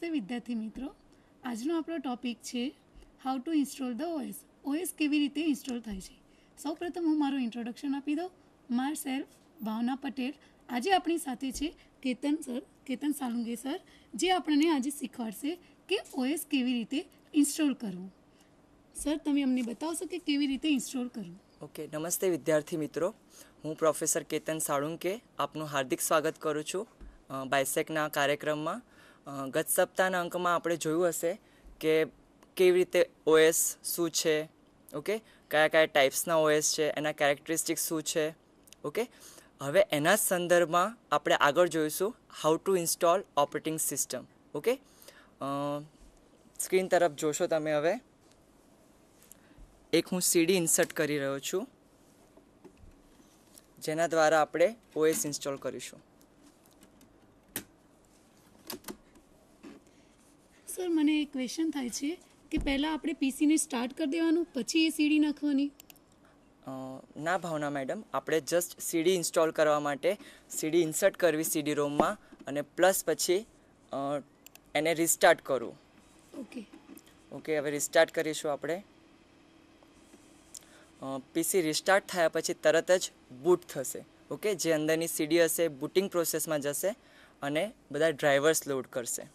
નમસ્તે વિદ્યાર્થી મિત્રો આજનો આપણો ટોપિક છે how to install the OS OS કેવી રીતે ઇન્સ્ટોલ થાય છે સૌપ્રથમ હું મારું ઇન્ટ્રોડક્શન આપી દઉં માર સેલ્ફ ભાવના પટેલ આજે આપણી સાથે છે કેતન સર કેતન સાલુંગે સર જે આપણને આજે શીખવાડશે કે ઓએસ કેવી રીતે ઇન્સ્ટોલ કરવું સર તમે અમને બતાવશો કે કેવી રીતે ઇન્સ્ટોલ કરવું ઓકે નમસ્તે વિદ્યાર્થી મિત્રો હું પ્રોફેસર કેતન સાળુંકે આપનું હાર્દિક સ્વાગત કરું છું બાયસેકના કાર્યક્રમમાં ગત સપ્તાહના અંકમાં આપણે જોયું હશે કે કેવી રીતે ઓએસ શું છે ઓકે કયા કયા ટાઈપ્સના ઓએસ છે એના કેરેક્ટરિસ્ટિક્સ શું છે ઓકે હવે એના સંદર્ભમાં આપણે આગળ જોઈશું how to install operating system okay screen તરફ જોશો તમે હવે એક હું સીડી ઇન્સર્ટ કરી રહ્યો છું જેના દ્વારા આપણે ઓએસ ઇન્સ્ટોલ કરીશું સર મને એક ક્વેશ્ચન થાય છે કે પહેલાં આપણે પીસીને સ્ટાર્ટ કરી દેવાનું પછી એ સીડી નાખવાની ના ભાવના મેડમ આપણે જસ્ટ સીડી ઇન્સ્ટોલ કરવા માટે સીડી ઇન્સર્ટ કરવી સીડી રૂમમાં અને પ્લસ પછી એને રિસ્ટાર્ટ કરવું ઓકે ઓકે હવે રિસ્ટાર્ટ કરીશું આપણે પીસી રિસ્ટાર્ટ થયા પછી તરત જ બૂટ થશે ઓકે જે અંદરની સીડી હશે બુટિંગ પ્રોસેસમાં જશે અને બધા ડ્રાઈવર્સ લોડ કરશે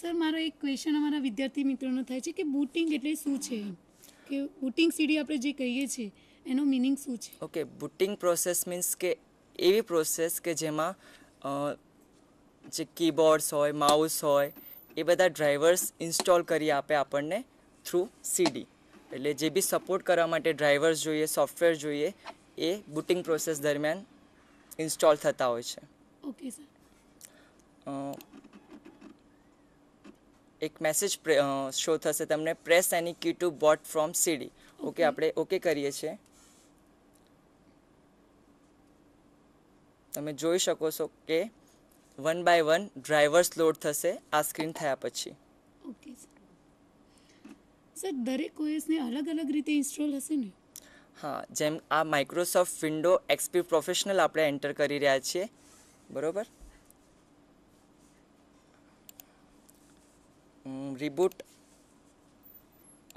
સર મારો એક ક્વેશ્ચન અમારા વિદ્યાર્થી મિત્રોનો થાય છે કે બુટિંગ એટલે શું છે કે બુટિંગ સીડી આપણે જે કહીએ છીએ એનો મિનિંગ શું છે ઓકે બુટિંગ પ્રોસેસ મીન્સ કે એવી પ્રોસેસ કે જેમાં જે કીબોર્ડ્સ હોય માઉસ હોય એ બધા ડ્રાઈવર્સ ઇન્સ્ટોલ કરી આપે આપણને થ્રુ સીડી એટલે જે બી સપોર્ટ કરવા માટે ડ્રાઈવર્સ જોઈએ સોફ્ટવેર જોઈએ એ બુટિંગ પ્રોસેસ દરમિયાન ઇન્સ્ટોલ થતા હોય છે ઓકે સર એક મેસેજ શો થશે તમને press any key to boot from CD okay આપણે ઓકે કરીએ છીએ તમે જોઈ શકો છો કે one by one drivers load થશે આ સ્ક્રીન થયા પછી ઓકે સર દરેક ઓએસને અલગ અલગ રીતે ઇન્સ્ટોલ હશે ને હા જેમ આ માઇક્રોસોફ્ટ વિન્ડો એક્સપી પ્રોફેશનલ આપણે એન્ટર કરી રહ્યા છીએ બરોબર રિબૂટ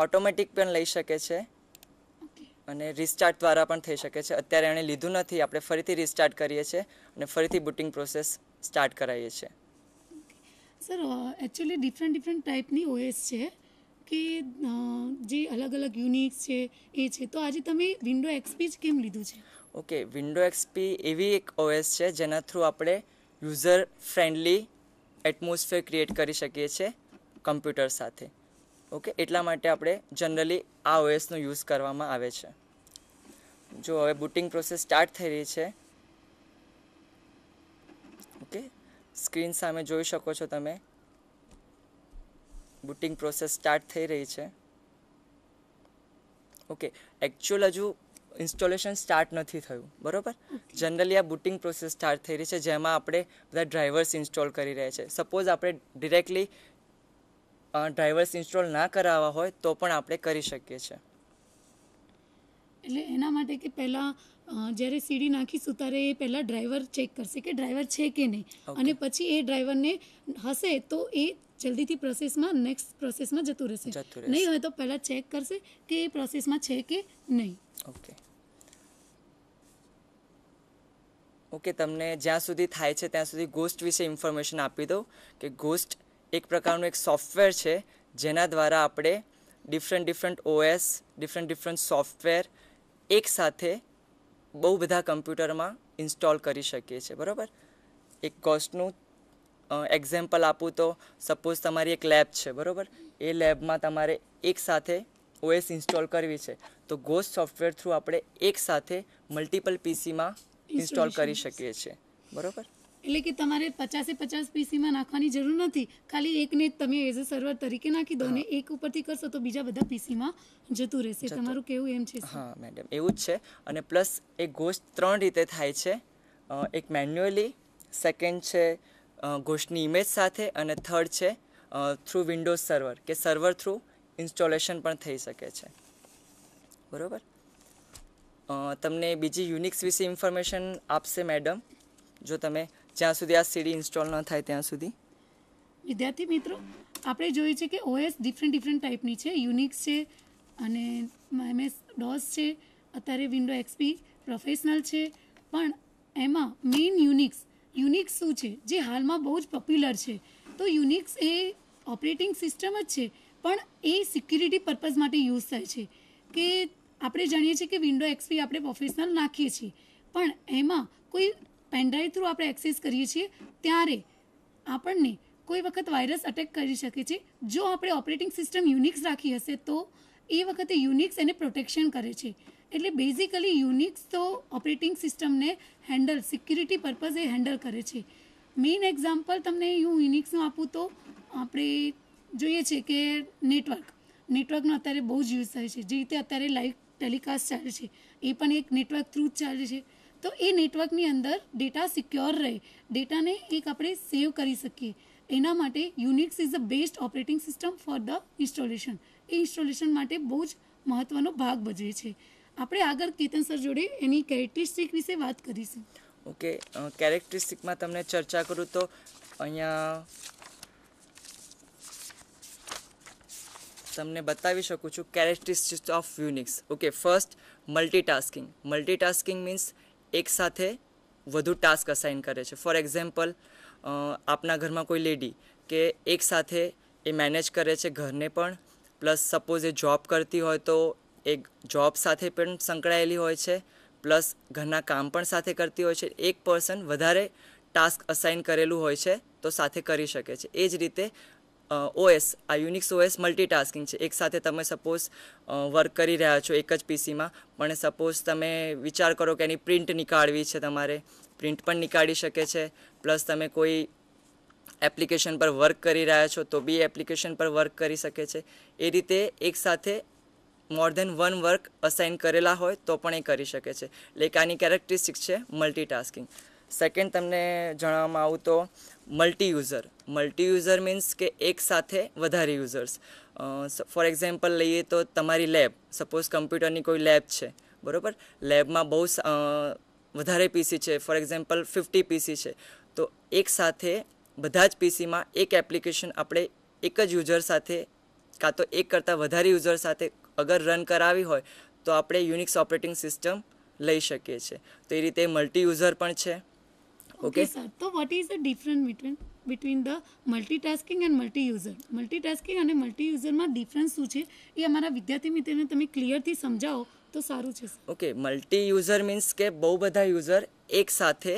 ઓટોમેટિક પણ લઈ શકે છે અને રિસ્ટાર્ટ દ્વારા પણ થઈ શકે છે અત્યારે એણે લીધું નથી આપણે ફરીથી રિસ્ટાર્ટ કરીએ છીએ અને ફરીથી બુટિંગ પ્રોસેસ સ્ટાર્ટ કરાવીએ છીએ સર એકચ્યુઅલી ડિફરન્ટ ડિફરન્ટ ટાઈપની ઓએસ છે કે જે અલગ અલગ યુનિક્સ છે એ છે તો આજે તમે વિન્ડો એક્સપી જ કેમ લીધું છે ઓકે વિન્ડો એક્સપી એવી એક ઓએસ છે જેના થ્રુ આપણે યુઝર ફ્રેન્ડલી એટમોસ્ફિયર ક્રિએટ કરી શકીએ છીએ કમ્પ્યુટર સાથે ઓકે એટલા માટે આપણે જનરલી આ ઓએસનો યુઝ કરવામાં આવે છે જો હવે બુટિંગ પ્રોસેસ સ્ટાર્ટ થઈ રહી છે ઓકે સ્ક્રીન સામે જોઈ શકો છો તમે બુટિંગ પ્રોસેસ સ્ટાર્ટ થઈ રહી છે ઓકે એકચ્યુઅલ હજુ ઇન્સ્ટોલેશન સ્ટાર્ટ નથી થયું બરાબર જનરલી આ બુટિંગ પ્રોસેસ સ્ટાર્ટ થઈ રહી છે જેમાં આપણે બધા ડ્રાઈવર્સ ઇન્સ્ટોલ કરી રહ્યા છે સપોઝ આપણે ડિરેક્ટલી ડ્રાઈવર્સ ઇન્સ્ટોલ ના કરાવવા હોય તો પણ આપણે કરી શકીએ છીએ એટલે એના માટે કે પહેલાં જ્યારે સીડી નાખીશું ત્યારે એ પહેલાં ડ્રાઈવર ચેક કરશે કે ડ્રાઈવર છે કે નહીં અને પછી એ ડ્રાઈવરને હશે તો એ જલ્દીથી પ્રોસેસમાં નેક્સ્ટ પ્રોસેસમાં જતું રહેશે નહીં હોય તો પહેલાં ચેક કરશે કે એ પ્રોસેસમાં છે કે નહીં ઓકે ઓકે તમને જ્યાં સુધી થાય છે ત્યાં સુધી ગોસ્ટ વિશે ઇન્ફોર્મેશન આપી દઉં કે ગોસ્ટ એક પ્રકારનું એક સોફ્ટવેર છે જેના દ્વારા આપણે different different OS different different software એકસાથે બહુ બધા કમ્પ્યુટરમાં ઇન્સ્ટોલ કરી શકીએ છીએ બરાબર એક કોસ્ટનું એક્ઝામ્પલ આપું તો સપોઝ તમારી એક લેબ છે બરાબર એ લેબમાં તમારે એક સાથે ઓએસ ઇન્સ્ટોલ કરવી છે તો ગોસ સોફ્ટવેર થ્રુ આપણે એકસાથે મલ્ટિપલ પીસીમાં ઇન્સ્ટોલ કરી શકીએ છીએ બરાબર એટલે કે તમારે પચાસે પચાસ પીસીમાં નાખવાની જરૂર નથી ખાલી એકને તમે એઝ અ સર્વર તરીકે નાખી દો ને એક ઉપરથી કરશો તો બીજા બધા પીસીમાં જતું રહેશે તમારું કેવું એમ છે હા મેડમ એવું જ છે અને પ્લસ એ ગોસ્ટ ત્રણ રીતે થાય છે એક મેન્યુઅલી સેકન્ડ છે ગોસ્ટની ઇમેજ સાથે અને થર્ડ છે થ્રુ વિન્ડોઝ સર્વર કે સર્વર થ્રુ ઇન્સ્ટોલેશન પણ થઈ શકે છે બરાબર તમને બીજી યુનિક્સ વિશે ઇન્ફોર્મેશન આપશે મેડમ જો તમે જ્યાં સુધી આ સીડી ઇન્સ્ટોલ ન થાય ત્યાં સુધી વિદ્યાર્થી મિત્રો આપણે જોઈએ છે કે ઓએસ ડિફરન્ટ ડિફરન્ટ ટાઈપની છે યુનિક્સ છે અને એમએસ ડોસ છે અત્યારે વિન્ડો એક્સપી પ્રોફેશનલ છે પણ એમાં મેઇન યુનિક્સ યુનિક્સ શું છે જે હાલમાં બહુ જ પોપ્યુલર છે તો યુનિક્સ એ ઓપરેટિંગ સિસ્ટમ જ છે પણ એ સિક્યુરિટી પર્પઝ માટે યુઝ થાય છે કે આપણે જાણીએ છીએ કે વિન્ડો એક્સપી આપણે પ્રોફેશનલ નાખીએ છીએ પણ એમાં કોઈ પેનડ્રાઈવ થ્રુ આપણે એક્સેસ કરીએ છીએ ત્યારે આપણને કોઈ વખત વાયરસ અટેક કરી શકે છે જો આપણે ઓપરેટિંગ સિસ્ટમ યુનિક્સ રાખી હશે તો એ વખતે યુનિક્સ એને પ્રોટેક્શન કરે છે એટલે બેઝિકલી યુનિક્સ તો ઓપરેટિંગ સિસ્ટમને હેન્ડલ સિક્યુરિટી પર્પઝ એ હેન્ડલ કરે છે મેઇન એક્ઝામ્પલ તમને હું યુનિક્સનું આપું તો આપણે જોઈએ છે કે નેટવર્ક નેટવર્કનો અત્યારે બહુ જ યુઝ થાય છે જે રીતે અત્યારે લાઈવ ટેલિકાસ્ટ ચાલે છે એ પણ એક નેટવર્ક થ્રુ જ ચાલે છે તો એ નેટવર્કની અંદર ડેટા સિક્યોર રહે ડેટાને એક આપણે સેવ કરી શકીએ એના માટે Unix is a best operating system for the installation એ ઇન્સ્ટોલેશન માટે બહુ જ મહત્ત્વનો ભાગ ભજવે છે આપણે આગળ કેતન સર જોડે એની કેરેક્ટરિસ્ટિક વિશે વાત કરીશું ઓકે કેરેક્ટરિસ્ટિકમાં તમને ચર્ચા કરું તો અહીંયા તમને બતાવી શકું છું characteristics of Unix okay first multitasking multitasking means એકસાથે વધુ ટાસ્ક અસાઇન કરે છે ફોર એક્ઝામ્પલ આપના ઘરમાં કોઈ લેડી કે એકસાથે એ મેનેજ કરે છે ઘરને પણ પ્લસ સપોઝ એ જોબ કરતી હોય તો એ જોબ સાથે પણ સંકળાયેલી હોય છે પ્લસ ઘરના કામ પણ સાથે કરતી હોય છે એક પર્સન વધારે ટાસ્ક અસાઇન કરેલું હોય છે તો સાથે કરી શકે છે એ જ રીતે ઓએસ આ યુનિક્સ ઓએસ મલ્ટીટાસ્કિંગ છે એક સાથે તમે સપોઝ વર્ક કરી રહ્યા છો એક જ પીસીમાં પણ સપોઝ તમે વિચાર કરો કે એની પ્રિન્ટ નીકાળવી છે તમારે પ્રિન્ટ પણ નીકાળી શકે છે પ્લસ તમે કોઈ એપ્લિકેશન પર વર્ક કરી રહ્યા છો તો બી એપ્લિકેશન પર વર્ક કરી શકે છે એ રીતે એકસાથે more than one work assign કરેલા હોય તો પણ એ કરી શકે છે એટલે આની કેરેક્ટરિસ્ટિક્સ છે મલ્ટીટાસ્કિંગ સેકન્ડ તમને જણાવવામાં આવું તો multi user multi user means કે એક સાથે વધારે યુઝર્સ ફોર એક્ઝામ્પલ લઈએ તો તમારી લેબ સપોઝ કમ્પ્યુટરની કોઈ લેબ છે બરાબર લેબમાં બહુ વધારે પીસી છે ફોર એક્ઝામ્પલ ફિફ્ટી પીસી છે તો એક સાથે બધા જ પીસીમાં એક એપ્લિકેશન આપણે એક જ યુઝર સાથે કાં તો એક કરતાં વધારે યુઝર સાથે અગર રન કરાવી હોય તો આપણે યુનિક્સ ઓપરેટિંગ સિસ્ટમ લઈ શકીએ છીએ તો એ રીતે મલ્ટી યુઝર પણ છે Okay, okay sir. So what is the difference between between the and multi user user Multitasking અને મલ્ટી યુઝરમાં ડિફરન્સ શું છે એ અમારા વિદ્યાર્થી મિત્રને તમે ક્લિયરથી સમજાવો તો સારું છે ઓકે મલ્ટી યુઝર મીન્સ કે બહુ બધા યુઝર એક સાથે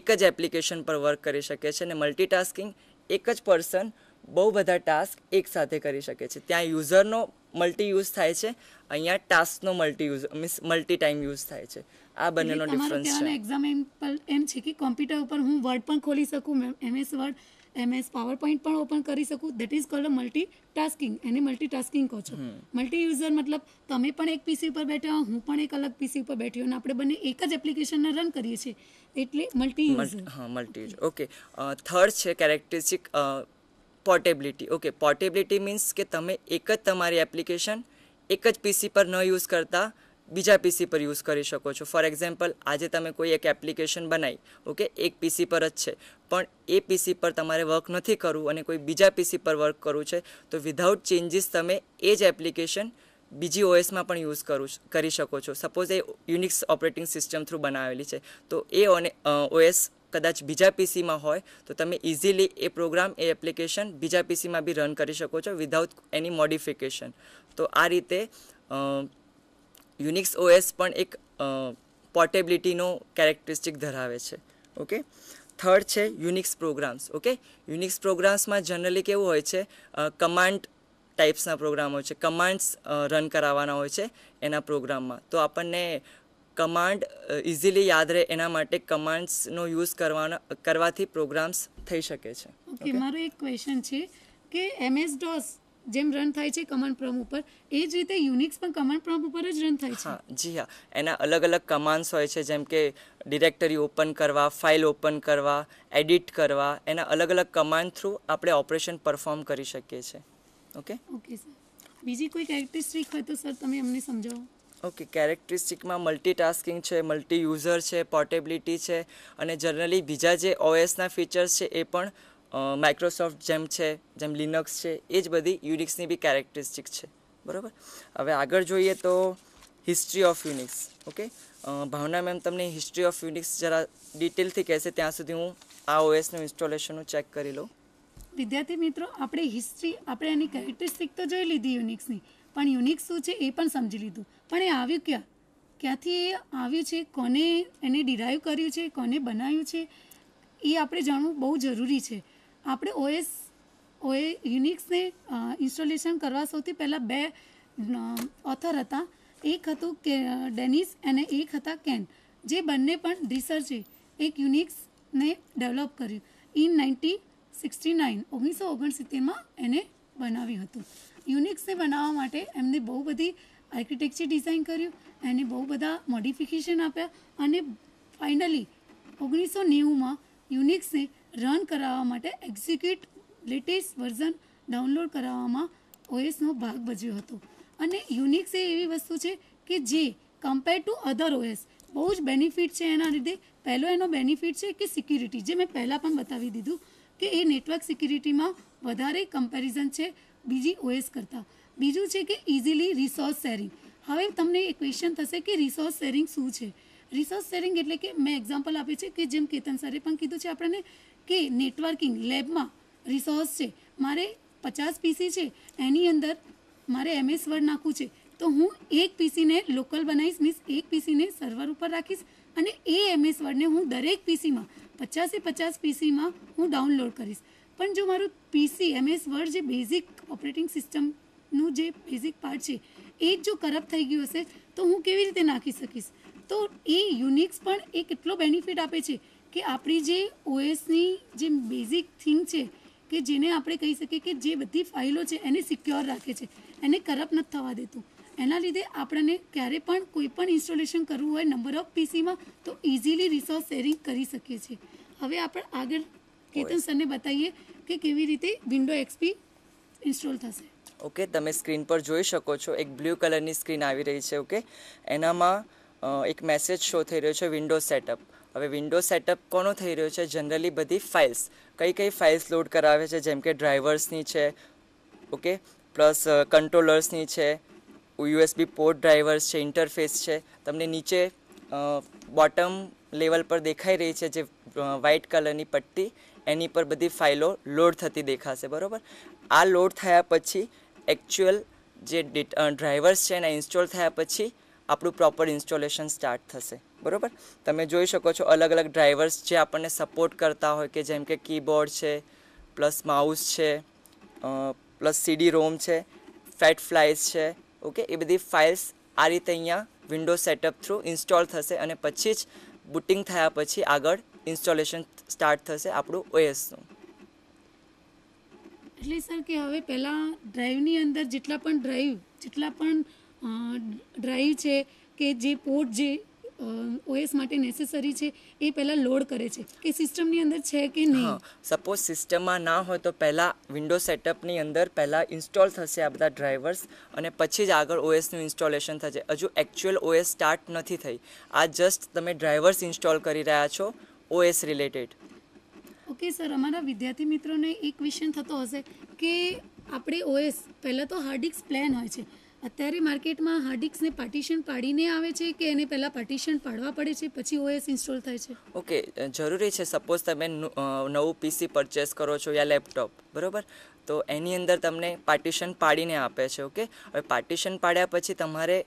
એક જ એપ્લિકેશન પર વર્ક કરી શકે છે અને મલ્ટીટાસ્કિંગ એક જ પર્સન બહુ બધા ટાસ્ક એક સાથે કરી શકે છે ત્યાં યુઝરનો મલ્ટી યુઝ થાય છે અહીંયા ટાસ્કનો multi use means multi time use થાય છે આ બંનેનો ડિફરન્સ છે એક્ઝામ્પલ એમ છે કે કોમ્પ્યુટર ઉપર હું વર્ડ પણ ખોલી શકું એમએસ વર્ડ એમએસ પાવર પણ ઓપન કરી શકું that is called multi tasking એને મલ્ટી ટાસ્કિંગ કહો છો મલ્ટી યુઝર મતલબ તમે પણ એક પીસી ઉપર બેઠા હું પણ એક અલગ પીસી ઉપર બેઠી અને આપણે બંને એક જ એપ્લિકેશનને રન કરીએ છીએ એટલે મલ્ટી યુઝર હા મલ્ટી યુઝર ઓકે થર્ડ છે characteristic portability okay portability means કે તમે એક જ તમારી એપ્લિકેશન એક જ પીસી પર ન યુઝ કરતા બીજા પીસી પર યુઝ કરી શકો છો ફોર એક્ઝામ્પલ આજે તમે કોઈ એક એપ્લિકેશન બનાવી ઓકે એક પીસી પર જ છે પણ એ પીસી પર તમારે વર્ક નથી કરવું અને કોઈ બીજા પીસી પર વર્ક કરવું છે તો વિધાઉટ ચેન્જીસ તમે એ જ એપ્લિકેશન બીજી ઓએસમાં પણ યુઝ કરું કરી શકો છો સપોઝ એ યુનિક્સ ઓપરેટિંગ સિસ્ટમ થ્રુ બનાવેલી છે તો એ ઓએસ કદાચ બીજા પીસીમાં હોય તો તમે ઇઝીલી એ પ્રોગ્રામ એ એપ્લિકેશન બીજા પીસીમાં બી રન કરી શકો છો વિધાઉટ એની મોડિફિકેશન તો આ રીતે યુનિક્સ ઓએસ પણ એક પોર્ટેબિલિટીનો કેરેક્ટરિસ્ટિક ધરાવે છે ઓકે થર્ડ છે યુનિક્સ પ્રોગ્રામ્સ ઓકે યુનિક્સ પ્રોગ્રામ્સમાં જનરલી કેવું હોય છે કમાન્ડ ટાઈપ્સના પ્રોગ્રામ હોય છે કમાન્ડ્સ રન કરાવવાના હોય છે એના પ્રોગ્રામમાં તો આપણને કમાન્ડ ઇઝીલી યાદ રહે એના માટે કમાન્ડ્સનો યુઝ કરવાના કરવાથી પ્રોગ્રામ્સ થઈ શકે છે ઓકે મારો એક ક્વેશ્ચન છે કે એમએસ ડોસ જેમ રન થાય છે કમાન્ડ પ્રોમ ઉપર એ જ રીતે યુનિક્સ પણ કમાન્ડ પ્રોમ ઉપર જ રન થાય છે જી હા એના અલગ અલગ કમાન્ડ્સ હોય છે જેમ કે ડિરેક્ટરી ઓપન કરવા ફાઇલ ઓપન કરવા એડિટ કરવા એના અલગ અલગ કમાન્ડ થ્રુ આપણે ઓપરેશન પરફોર્મ કરી શકીએ છીએ ઓકે ઓકે સર બીજી કોઈ કેરેક્ટરિસ્ટિક હોય તો સર તમે અમને સમજાવો ઓકે કેરેક્ટરિસ્ટિકમાં મલ્ટી ટાસ્કિંગ છે મલ્ટી યુઝર છે પોર્ટેબિલિટી છે અને જનરલી બીજા જે ઓએસના ફીચર્સ છે એ પણ માઇક્રોસોફ્ટ જેમ છે જેમ લિનક્સ છે એ જ બધી યુનિક્સની બી કેરેક્ટરિસ્ટિક છે બરાબર હવે આગળ જોઈએ તો history of Unix okay Bhavana ma'am તમને હિસ્ટ્રી ઓફ યુનિક્સ જરા ડિટેલથી કહેશે ત્યાં સુધી હું આ ઓએસનું ઇન્સ્ટોલેશનનું ચેક કરી લઉં વિદ્યાર્થી મિત્રો આપણે હિસ્ટ્રી આપણે એની કેરેક્ટરિસ્ટિક તો જોઈ લીધી યુનિક્સની પણ યુનિક્સ શું છે એ પણ સમજી લીધું પણ એ આવ્યું ક્યાં ક્યાંથી એ આવ્યું છે કોને એને ડિરાઈવ કર્યું છે કોને બનાવ્યું છે એ આપણે જાણવું બહુ જરૂરી છે આપણે ઓએસ ઓએ યુનિક્સને ઇન્સ્ટોલેશન કરવા સૌથી પહેલાં બે ઓથર હતા એક હતું કે ડેનિસ અને એક હતા કેન જે બંને પણ રિસર્ચે એક યુનિક્સને ડેવલપ કર્યું ઇન નાઇન્ટી સિક્સટી નાઇન ઓગણીસો ઓગણસિત્તેરમાં એને બનાવ્યું હતું યુનિક્સને બનાવવા માટે એમને બહુ બધી આર્કિટેક્ચર ડિઝાઇન કર્યું એને બહુ બધા મોડિફિકેશન આપ્યા અને ફાઇનલી ઓગણીસો નેવુંમાં યુનિક્સને રન કરાવવા માટે એક્ઝિક્યુટ લેટેસ્ટ વર્ઝન ડાઉનલોડ કરાવવામાં ઓએસનો ભાગ ભજ્યો હતો અને યુનિક્સ એ એવી વસ્તુ છે કે જે કમ્પેર ટુ અધર ઓએસ બહુ જ બેનિફિટ છે એના લીધે પહેલો એનો બેનિફિટ છે કે સિક્યુરિટી જે મેં પહેલાં પણ બતાવી દીધું કે એ નેટવર્ક સિક્યુરિટીમાં વધારે કમ્પેરિઝન છે બીજી ઓએસ કરતાં બીજું છે કે ઇઝીલી રિસોર્સ શેરિંગ હવે તમને એ ક્વેશ્ચન થશે કે રિસોર્સ શેરિંગ શું છે રિસોર્સ શેરિંગ એટલે કે મેં એક્ઝામ્પલ આપ્યું છે કે જેમ કેતન સરે પણ કીધું છે આપણને કે નેટવર્કિંગ લેબમાં રિસોર્સ છે મારે પચાસ પીસી છે એની અંદર મારે એમએસ વર્ડ નાખવું છે તો હું એક પીસીને લોકલ બનાવીશ મીન્સ એક પીસીને સર્વર ઉપર રાખીશ અને એ એમએસ વર્ડને હું દરેક પીસીમાં પચાસે પચાસ પીસીમાં હું ડાઉનલોડ કરીશ પણ જો મારું પીસી એમએસ વર્ડ જે બેઝિક ઓપરેટિંગ સિસ્ટમનું જે બેઝિક પાર્ટ છે એ જ જો કરપ્ટ થઈ ગયું હશે તો હું કેવી રીતે નાખી શકીશ તો એ યુનિક્સ પણ એ કેટલો બેનિફિટ આપે છે કે આપણી જે ઓએસની જે બેઝિક થિંગ છે કે જેને આપણે કહી શકીએ કે જે બધી ફાઇલો છે એને સિક્યોર રાખે છે એને કરપ્ટ નથી થવા દેતું એના લીધે આપણને ક્યારે પણ કોઈ પણ ઇન્સ્ટોલેશન કરવું હોય નંબર ઓફ પીસીમાં તો ઇઝીલી રિસોર્સ શેરિંગ કરી શકીએ છીએ હવે આપણે આગળ કેતન સરને બતાવીએ કે કેવી રીતે વિન્ડો એક્સપી ઇન્સ્ટોલ થશે ઓકે તમે સ્ક્રીન પર જોઈ શકો છો એક બ્લુ કલરની સ્ક્રીન આવી રહી છે ઓકે એનામાં એક મેસેજ શો થઈ રહ્યો છે વિન્ડો સેટઅપ હવે વિન્ડો સેટઅપ કોનો થઈ રહ્યો છે જનરલી બધી ફાઇલ્સ કઈ કઈ ફાઇલ્સ લોડ કરાવે છે જેમ કે ડ્રાઈવર્સની છે ઓકે પ્લસ કંટ્રોલર્સની છે યુએસબી પોર્ટ ડ્રાઈવર્સ છે ઇન્ટરફેસ છે તમને નીચે બોટમ લેવલ પર દેખાઈ રહી છે જે વ્હાઇટ કલરની પટ્ટી એની પર બધી ફાઇલો લોડ થતી દેખાશે બરાબર આ લોડ થયા પછી એકચ્યુઅલ જે ડ્રાઈવર્સ છે એના ઇન્સ્ટોલ થયા પછી આપણું પ્રોપર ઇન્સ્ટોલેશન સ્ટાર્ટ થશે બરાબર તમે જોઈ શકો છો અલગ અલગ ડ્રાઈવર્સ જે આપણને સપોર્ટ કરતા હોય કે જેમ કે કીબોર્ડ છે પ્લસ માઉસ છે પ્લસ સીડી રોમ છે ફેટ ફ્લાઇઝ છે ઓકે એ બધી ફાઇલ્સ આ રીતે અહીંયા વિન્ડો સેટઅપ થ્રુ ઇન્સ્ટોલ થશે અને પછી જ બુટિંગ થયા પછી આગળ ઇન્સ્ટોલેશન સ્ટાર્ટ થશે આપણું ઓએસનું એટલે સર કે હવે પહેલાં ડ્રાઈવની અંદર જેટલા પણ ડ્રાઈવ જેટલા પણ ડ્રાઈવ છે કે જે પોર્ટ જે ઓએસ માટે નેસેસરી છે એ પહેલાં લોડ કરે છે કે સિસ્ટમની અંદર છે કે નહીં સપોઝ સિસ્ટમમાં ના હોય તો પહેલાં વિન્ડો સેટઅપની અંદર પહેલાં ઇન્સ્ટોલ થશે આ બધા ડ્રાઈવર્સ અને પછી જ આગળ ઓએસનું ઇન્સ્ટોલેશન થશે હજુ એકચ્યુઅલ ઓએસ સ્ટાર્ટ નથી થઈ આ જસ્ટ તમે ડ્રાઈવર્સ ઇન્સ્ટોલ કરી રહ્યા છો ઓએસ રિલેટેડ ઓકે સર અમારા વિદ્યાર્થી મિત્રોને એક ક્વેશ્ચન થતો હશે કે આપણે ઓએસ પહેલાં તો હાર્ડ ડિસ્ક પ્લેન હોય છે અત્યારે માર્કેટમાં હાર્ડિક્સને પાર્ટીશન પાડીને આવે છે કે એને પહેલાં પાર્ટીશન પાડવા પડે છે પછી ઓએસ ઇન્સ્ટોલ થાય છે ઓકે જરૂરી છે સપોઝ તમે નવું પીસી પરચેસ કરો છો યા લેપટોપ બરાબર તો એની અંદર તમને પાર્ટીશન પાડીને આપે છે ઓકે હવે પાર્ટીશન પાડ્યા પછી તમારે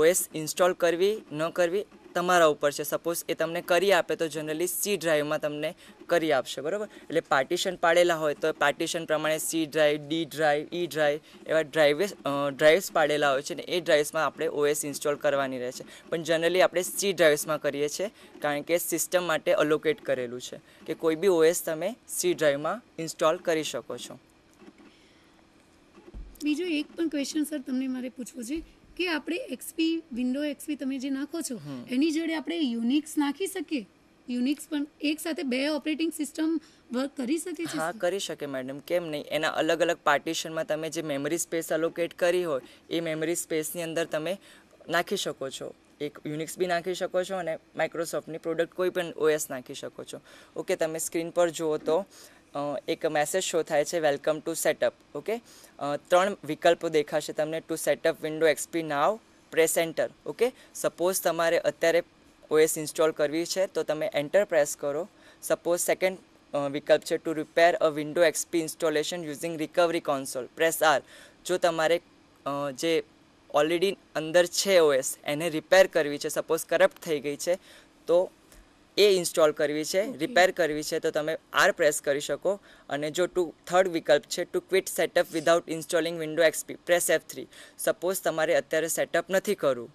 ઓએસ ઇન્સ્ટોલ કરવી ન કરવી તમારા ઉપર છે સપોઝ એ તમને કરી આપે તો જનરલી સી ડ્રાઈવમાં તમને કરી આપશે બરાબર એટલે પાર્ટીશન પાડેલા હોય તો પાર્ટીશન પ્રમાણે C drive D drive E drive એવા ડ્રાઈવેસ ડ્રાઈવ્સ પાડેલા હોય છે ને એ ડ્રાઈવ્સમાં આપણે ઓએસ ઇન્સ્ટોલ કરવાની રહે છે પણ જનરલી આપણે સી ડ્રાઈવ્સમાં કરીએ છીએ કારણ કે સિસ્ટમ માટે અલોકેટ કરેલું છે કે કોઈ બી ઓએસ તમે સી ડ્રાઈવમાં ઇન્સ્ટોલ કરી શકો છો બીજો એક પણ ક્વેશ્ચન સર તમને મારે પૂછવું છે કે આપણે એક્સપી વિન્ડો એક્સપી તમે જે નાખો છો એની જોડે આપણે યુનિક્સ નાખી શકીએ યુનિક્સ પણ એક સાથે બે ઓપરેટિંગ સિસ્ટમ વર્ક કરી શકે છે હા કરી શકે મેડમ કેમ નહીં એના અલગ અલગ પાર્ટીશનમાં તમે જે મેમરી સ્પેસ અલોકેટ કરી હોય એ મેમરી સ્પેસની અંદર તમે નાખી શકો છો એક યુનિક્સ બી નાખી શકો છો અને માઇક્રોસોફ્ટની પ્રોડક્ટ કોઈ પણ ઓએસ નાખી શકો છો ઓકે તમે સ્ક્રીન પર જુઓ તો એક મેસેજ શો થાય છે વેલકમ ટુ સેટઅપ ઓકે ત્રણ વિકલ્પો દેખાશે તમને to setup window XP now press enter okay suppose તમારે અત્યારે ઓએસ ઇન્સ્ટોલ કરવી છે તો તમે એન્ટર પ્રેસ કરો સપોઝ સેકન્ડ વિકલ્પ છે to repair a window XP installation using recovery console press R જો તમારે જે ઓલરેડી અંદર છે ઓએસ એને રિપેર કરવી છે સપોઝ કરપ્ટ થઈ ગઈ છે તો એ ઇન્સ્ટોલ કરવી છે રિપેર કરવી છે તો તમે આર પ્રેસ કરી શકો અને જો ટુ થર્ડ વિકલ્પ છે to quit setup without installing window XP press F three suppose તમારે અત્યારે સેટઅપ નથી કરવું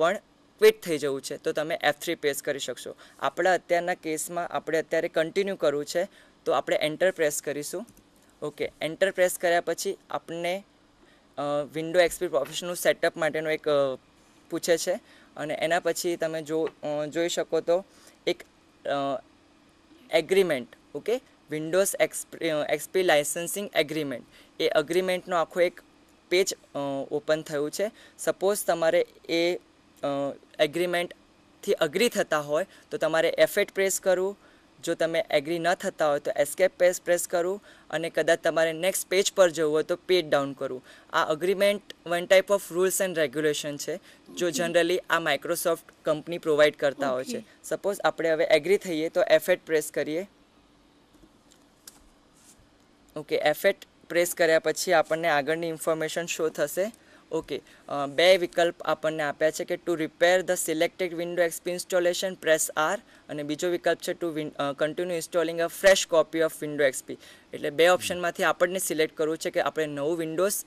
પણ ક્વિટ થઈ જવું છે તો તમે એફ થ્રી પ્રેસ કરી શકશો આપણા અત્યારના કેસમાં આપણે અત્યારે કન્ટિન્યુ કરવું છે તો આપણે એન્ટર પ્રેસ કરીશું ઓકે એન્ટર પ્રેસ કર્યા પછી આપણને વિન્ડો એક્સપી પ્રોફેશનલ સેટઅપ માટેનો એક પૂછે છે અને એના પછી તમે જો જોઈ શકો તો agreement okay Windows XP XP licensing agreement એ અગ્રીમેન્ટનો આખો એક પેજ ઓપન થયું છે સપોઝ તમારે એ એગ્રીમેન્ટથી અગ્રી થતા હોય તો તમારે એફેટ પ્રેસ કરવું જો તમે એગ્રી ન થતા હોય તો એસ્કેપ પેજ પ્રેસ કરું અને કદાચ તમારે નેક્સ્ટ પેજ પર જવું હોય તો પેજ ડાઉન કરવું આ agreement one type of rules and regulation છે જો જનરલી આ માઇક્રોસોફ્ટ કંપની પ્રોવાઈડ કરતા હોય છે સપોઝ આપણે હવે એગ્રી થઈએ તો એફેટ પ્રેસ કરીએ ઓકે એફેટ પ્રેસ કર્યા પછી આપણને આગળની ઇન્ફોર્મેશન શો થશે ઓકે બે વિકલ્પ આપણને આપ્યા છે કે to repair the selected window XP installation press R અને બીજો વિકલ્પ છે to continue installing a fresh copy of window XP એટલે બે ઓપ્શનમાંથી આપણને સિલેક્ટ કરવું છે કે આપણે નવું વિન્ડોઝ